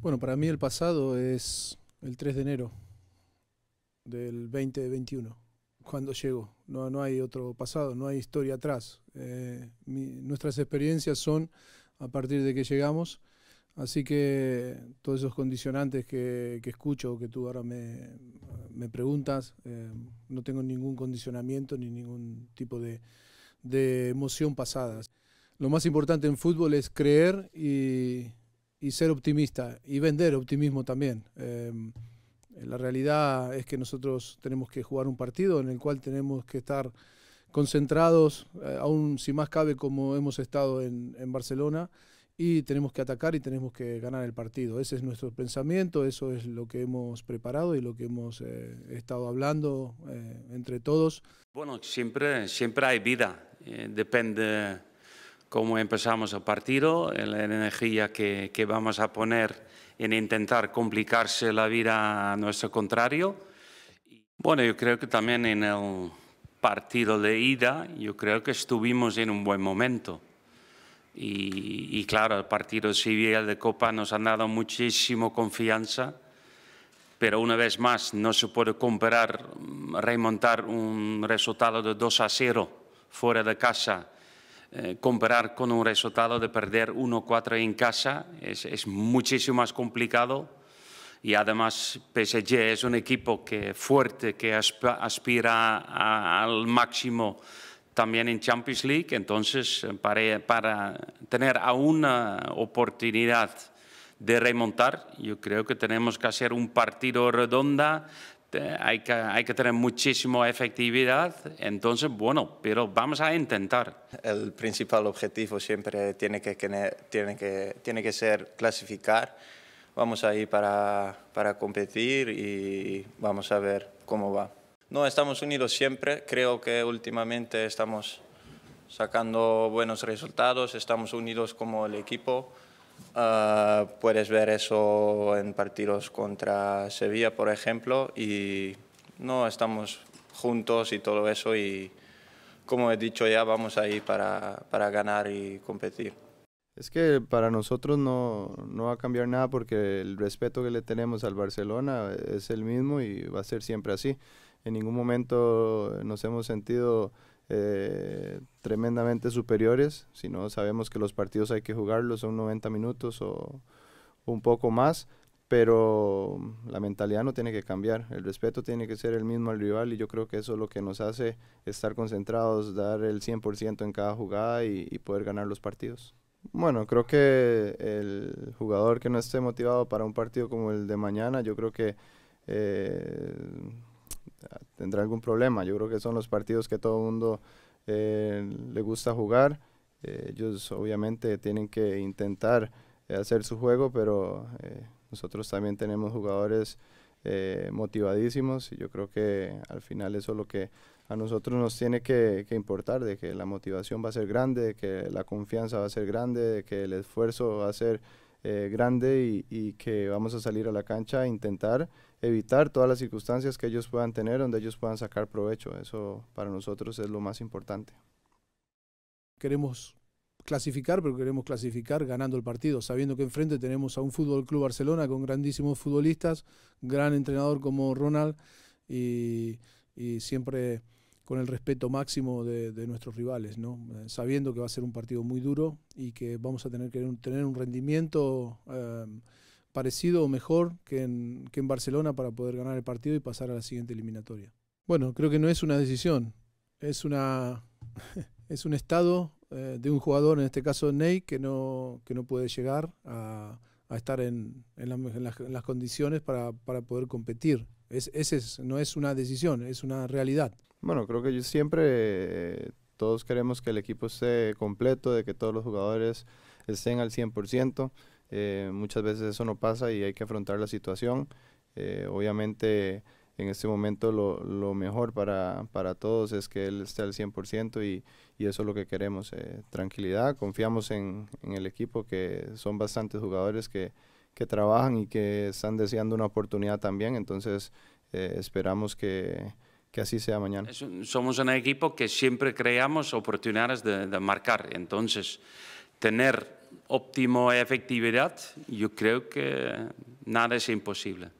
Bueno, para mí el pasado es el 3 de enero del 2021, cuando llego. No, no hay otro pasado, no hay historia atrás. Eh, nuestras experiencias son a partir de que llegamos, así que todos esos condicionantes que, que escucho, que tú ahora me, me preguntas, eh, no tengo ningún condicionamiento ni ningún tipo de, de emoción pasada. Lo más importante en fútbol es creer y y ser optimista y vender optimismo también. Em, la realidad es que nosotros tenemos que jugar un partido en el cual tenemos que estar concentrados, eh, aún si más cabe como hemos estado en, Barcelona, y tenemos que atacar y tenemos que ganar el partido. Ese es nuestro pensamiento, eso es lo que hemos preparado y lo que hemos eh, estado hablando eh, entre todos. Bueno, siempre, siempre hay vida, depende cómo empezamos el partido, la energía que, vamos a poner en intentar complicarse la vida a nuestro contrario. Bueno, yo creo que también en el partido de ida, yo creo que estuvimos en un buen momento. Y, claro, el partido civil de Copa nos han dado muchísimo confianza, pero una vez más no se puede comparar, remontar un resultado de 2 a 0 fuera de casa eh, comparar con un resultado de perder 1-4 en casa es, es, muchísimo más complicado y además PSG es un equipo que fuerte, que aspira al máximo también en Champions League, entonces eh, para, para tener aún una eh, oportunidad de remontar, yo creo que tenemos que hacer un partido redonda, hay que, tener muchísima efectividad, entonces, bueno, pero vamos a intentar. El principal objetivo siempre tiene que, tiene que, tiene que ser clasificar. Vamos a ir para, para competir y vamos a ver cómo va. No, estamos unidos siempre. Creo que últimamente estamos sacando buenos resultados, estamos unidos como el equipo. Ah, puedes ver eso en partidos contra Sevilla, por ejemplo, y no estamos juntos y todo eso y como he dicho ya vamos ahí para, para ganar y competir. Es que para nosotros no, no, va a cambiar nada porque el respeto que le tenemos al Barcelona es el mismo y va a ser siempre así en ningún momento nos hemos sentido eh, tremendamente superiores, sino sabemos que los partidos hay que jugarlos, son 90 minutos o un poco más, pero la mentalidad no tiene que cambiar, el respeto tiene que ser el mismo al rival y yo creo que eso es lo que nos hace estar concentrados, dar el 100% en cada jugada y, poder ganar los partidos. Bueno, creo que el jugador que no esté motivado para un partido como el de mañana, yo creo que eh, tendrá algún problema. Yo creo que son los partidos que todo el mundo eh, le gusta jugar. Eh, ellos obviamente tienen que intentar eh, hacer su juego, pero nosotros también tenemos jugadores motivadísimos y yo creo que al final eso es lo que a nosotros nos tiene que, que, importar, de que la motivación va a ser grande, de que la confianza va a ser grande, de que el esfuerzo va a ser... Eh, grande y, que vamos a salir a la cancha a intentar evitar todas las circunstancias que ellos puedan tener, donde ellos puedan sacar provecho. Eso para nosotros es lo más importante. Queremos clasificar, pero queremos clasificar ganando el partido, sabiendo que enfrente tenemos a un Fútbol Club Barcelona con grandísimos futbolistas, gran entrenador como Ronald y siempre con el respeto máximo de, nuestros rivales, ¿no? Eh, sabiendo que va a ser un partido muy duro y que vamos a tener que tener un rendimiento em, parecido o mejor que en, Barcelona para poder ganar el partido y pasar a la siguiente eliminatoria. Bueno, creo que no es una decisión, es, una, es un estado eh, de un jugador, en este caso Ney, que no, que no puede llegar a a estar en, las, condiciones para, poder competir. esa ese no es una decisión, es una realidad. Bueno, creo que yo siempre todos queremos que el equipo esté completo, de que todos los jugadores estén al 100%. Eh, muchas veces eso no pasa y hay que afrontar la situación. Eh, obviamente en este momento lo, mejor para, para, todos es que él esté al 100% y, y eso es lo que queremos, eh, tranquilidad, confiamos en, en, el equipo que son bastantes jugadores que, que, trabajan y que están deseando una oportunidad también, entonces eh, esperamos que, que, así sea mañana. Somos un equipo que siempre creamos oportunidades de, de marcar, entonces tener óptima efectividad, yo creo que nada es imposible.